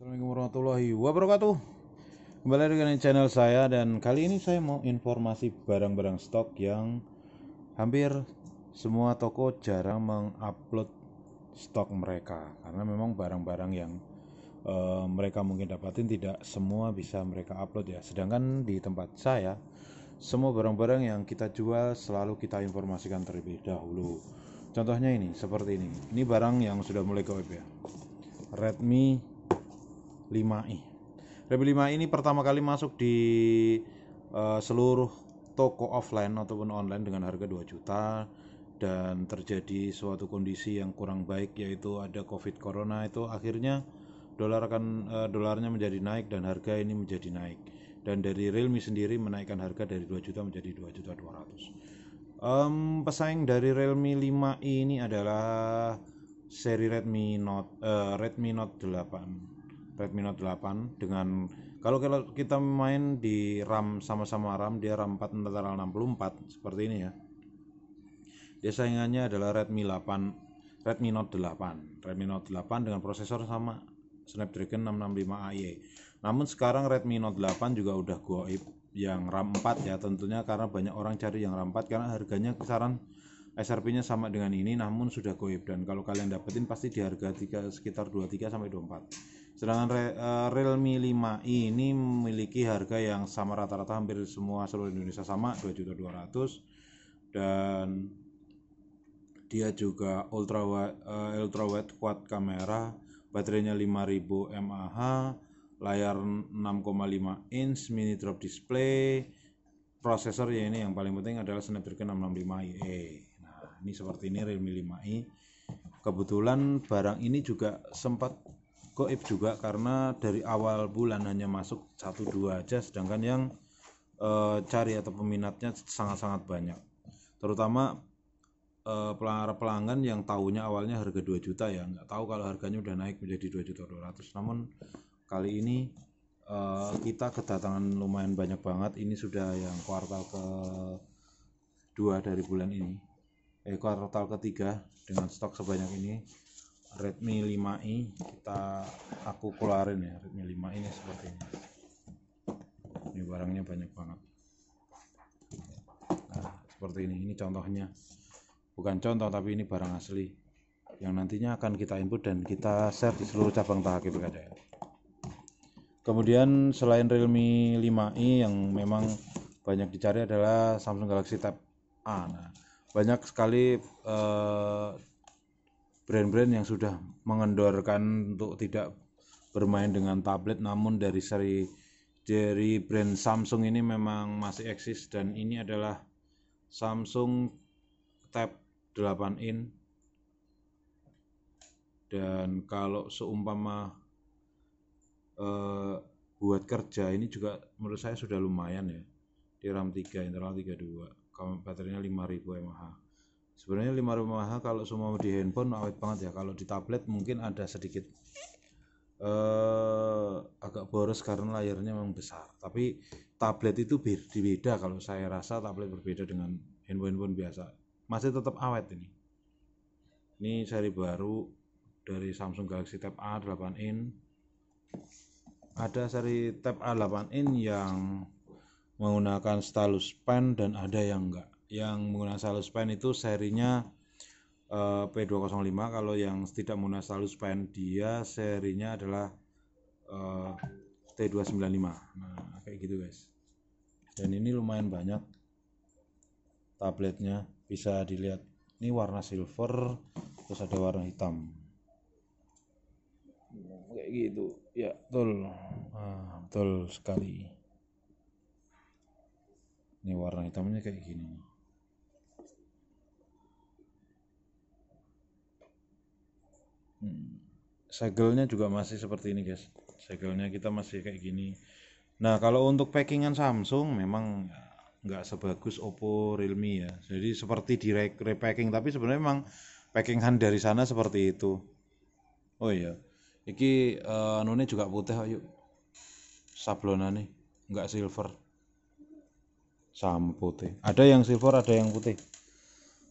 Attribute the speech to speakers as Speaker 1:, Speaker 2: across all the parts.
Speaker 1: Assalamualaikum warahmatullahi wabarakatuh Kembali lagi dengan channel saya dan kali ini saya mau informasi barang-barang stok yang hampir semua toko jarang mengupload stok mereka karena memang barang-barang yang uh, mereka mungkin dapatin tidak semua bisa mereka upload ya sedangkan di tempat saya semua barang-barang yang kita jual selalu kita informasikan terlebih dahulu contohnya ini seperti ini ini barang yang sudah mulai ke web ya Redmi 5i. Rebel 5 ini pertama kali masuk di uh, seluruh toko offline ataupun online dengan harga 2 juta dan terjadi suatu kondisi yang kurang baik yaitu ada Covid Corona itu akhirnya dolar akan uh, dolarnya menjadi naik dan harga ini menjadi naik dan dari Realme sendiri menaikkan harga dari 2 juta menjadi 2 juta 200. Um, pesaing dari Realme 5i ini adalah seri Redmi Note uh, Redmi Note 8 Redmi Note 8 dengan kalau kalau kita main di RAM sama-sama RAM dia RAM 4 internal 64 seperti ini ya dia saingannya adalah Redmi 8 Redmi Note 8 Redmi Note 8 dengan prosesor sama Snapdragon 665AY namun sekarang Redmi Note 8 juga udah goib yang RAM 4 ya tentunya karena banyak orang cari yang RAM 4 karena harganya kisaran SRP-nya sama dengan ini namun sudah goib dan kalau kalian dapetin pasti di harga 3, sekitar 23 sampai 24 sedangkan Re, eh, Realme 5i ini memiliki harga yang sama rata-rata hampir semua seluruh Indonesia sama 2.200 dan dia juga ultra wide, uh, ultra wide quad kamera baterainya 5000 mAh layar 6,5 inch mini drop display prosesor ya ini yang paling penting adalah Snapdragon 665 IE ini seperti ini Realme 5i kebetulan barang ini juga sempat goib juga karena dari awal bulan hanya masuk satu dua aja sedangkan yang e, cari atau peminatnya sangat-sangat banyak terutama eh, pelanggar pelanggan yang tahunya awalnya harga 2 juta ya nggak tahu kalau harganya udah naik menjadi 2 juta 200 namun kali ini uh, kita kedatangan lumayan banyak banget ini sudah yang kuartal ke 2 dari bulan ini eh total ketiga dengan stok sebanyak ini Redmi 5i kita aku keluarin ya Redmi 5 ini seperti ini ini barangnya banyak banget nah seperti ini ini contohnya bukan contoh tapi ini barang asli yang nantinya akan kita input dan kita share di seluruh cabang tahap PKDN kemudian selain Realme 5i yang memang banyak dicari adalah Samsung Galaxy Tab A nah banyak sekali eh, brand-brand yang sudah mengendorkan untuk tidak bermain dengan tablet namun dari seri dari brand Samsung ini memang masih eksis dan ini adalah Samsung Tab 8 in dan kalau seumpama uh, buat kerja ini juga menurut saya sudah lumayan ya di RAM 3 internal 32 baterainya 5000 mAh sebenarnya 5000 mAh kalau semua di handphone awet banget ya kalau di tablet mungkin ada sedikit eh, agak boros karena layarnya memang besar tapi tablet itu berbeda kalau saya rasa tablet berbeda dengan handphone-handphone biasa masih tetap awet ini ini seri baru dari Samsung Galaxy Tab A 8 in ada seri Tab A 8 in yang menggunakan stylus pen dan ada yang enggak yang menggunakan stylus pen itu serinya uh, eh, P205 kalau yang tidak menggunakan stylus pen dia serinya adalah uh, eh, T295 nah kayak gitu guys dan ini lumayan banyak tabletnya bisa dilihat ini warna silver terus ada warna hitam kayak gitu ya betul nah, betul sekali ini warna hitamnya kayak gini hmm. segelnya juga masih seperti ini guys segelnya kita masih kayak gini nah kalau untuk packingan Samsung memang nggak sebagus Oppo Realme ya jadi seperti di repacking tapi sebenarnya memang packingan dari sana seperti itu oh iya ini uh, eh, juga putih ayo sablonan nih, nggak silver sama putih ada yang silver ada yang putih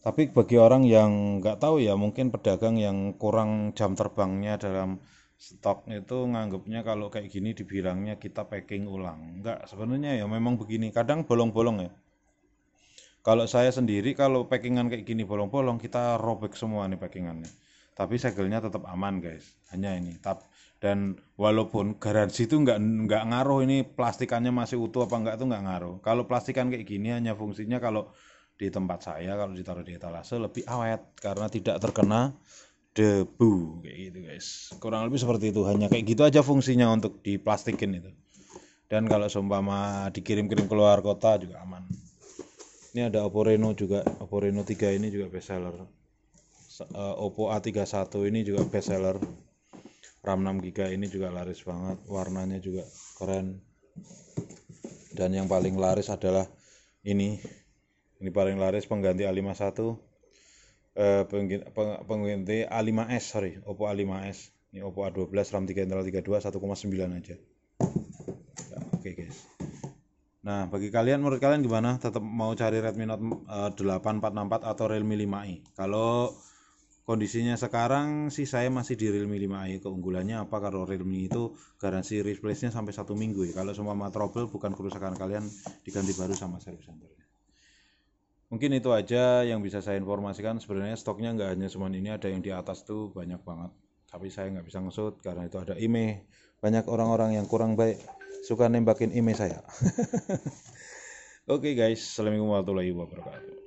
Speaker 1: tapi bagi orang yang nggak tahu ya mungkin pedagang yang kurang jam terbangnya dalam stok itu nganggapnya kalau kayak gini dibilangnya kita packing ulang. Enggak, sebenarnya ya memang begini. Kadang bolong-bolong ya. Kalau saya sendiri kalau packingan kayak gini bolong-bolong kita robek semua nih packingannya tapi segelnya tetap aman guys hanya ini tap dan walaupun garansi itu nggak nggak ngaruh ini plastikannya masih utuh apa nggak itu nggak ngaruh kalau plastikan kayak gini hanya fungsinya kalau di tempat saya kalau ditaruh di etalase lebih awet karena tidak terkena debu kayak gitu guys kurang lebih seperti itu hanya kayak gitu aja fungsinya untuk diplastikin itu dan kalau seumpama dikirim-kirim keluar kota juga aman ini ada Oppo Reno juga Oppo Reno 3 ini juga best seller uh, Oppo A31 ini juga best seller RAM 6GB ini juga laris banget warnanya juga keren dan yang paling laris adalah ini ini paling laris pengganti A51 eh, pengganti A5s sorry Oppo A5s ini Oppo A12 RAM 3 internal 32 1,9 aja ya, oke okay guys nah bagi kalian menurut kalian gimana tetap mau cari Redmi Note eh, 8 464 atau Realme 5i kalau kondisinya sekarang sih saya masih di Realme 5i keunggulannya apa kalau Realme itu garansi replace nya sampai satu minggu ya kalau semua trouble bukan kerusakan kalian diganti baru sama service center ya. mungkin itu aja yang bisa saya informasikan sebenarnya stoknya nggak hanya cuma ini ada yang di atas tuh banyak banget tapi saya nggak bisa ngesut karena itu ada IME banyak orang-orang yang kurang baik suka nembakin IME saya oke okay guys assalamualaikum warahmatullahi wabarakatuh